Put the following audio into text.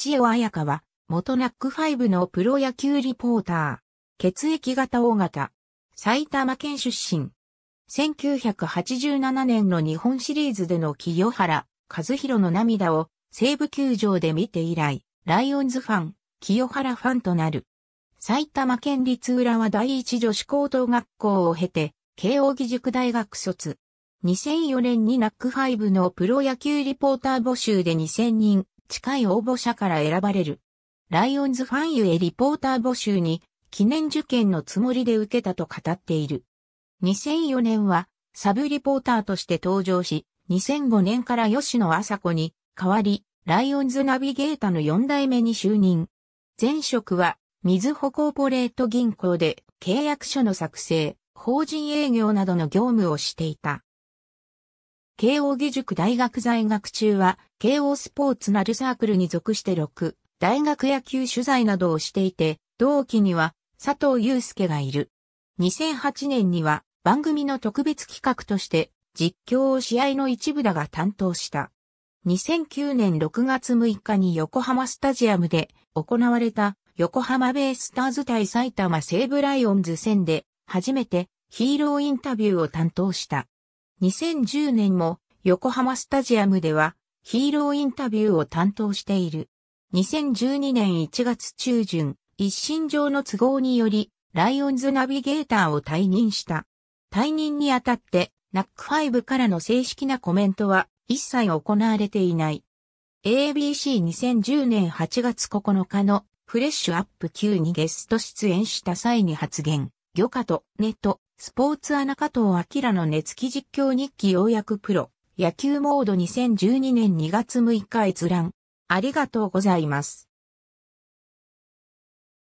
千代彩香は、元ナック5のプロ野球リポーター。血液型大型。埼玉県出身。1987年の日本シリーズでの清原和弘の涙を西武球場で見て以来、ライオンズファン、清原ファンとなる。埼玉県立浦和第一女子高等学校を経て、慶応義塾大学卒。2004年にナック5のプロ野球リポーター募集で2000人近い応募者から選ばれる。ライオンズファンゆえリポーター募集に記念受験のつもりで受けたと語っている。2004年はサブリポーターとして登場し、2005年から吉野麻子に代わり、ライオンズナビゲータの4代目に就任。前職は、水保コーポレート銀行で契約書の作成、法人営業などの業務をしていた。慶応義塾大学在学中は、慶応スポーツナルサークルに属して6、大学野球取材などをしていて、同期には佐藤祐介がいる。2008年には番組の特別企画として実況を試合の一部だが担当した。2009年6月6日に横浜スタジアムで行われた横浜ベイスターズ対埼玉西武ライオンズ戦で初めてヒーローインタビューを担当した。2010年も横浜スタジアムではヒーローインタビューを担当している。2012年1月中旬、一身上の都合により、ライオンズナビゲーターを退任した。退任にあたって、ナック5からの正式なコメントは一切行われていない。ABC2010 年8月9日のフレッシュアップ級にゲスト出演した際に発言、魚家とネットスポーツアナ加藤明の熱気実況日記ようやくプロ、野球モード2012年2月6日閲覧。ありがとうございます。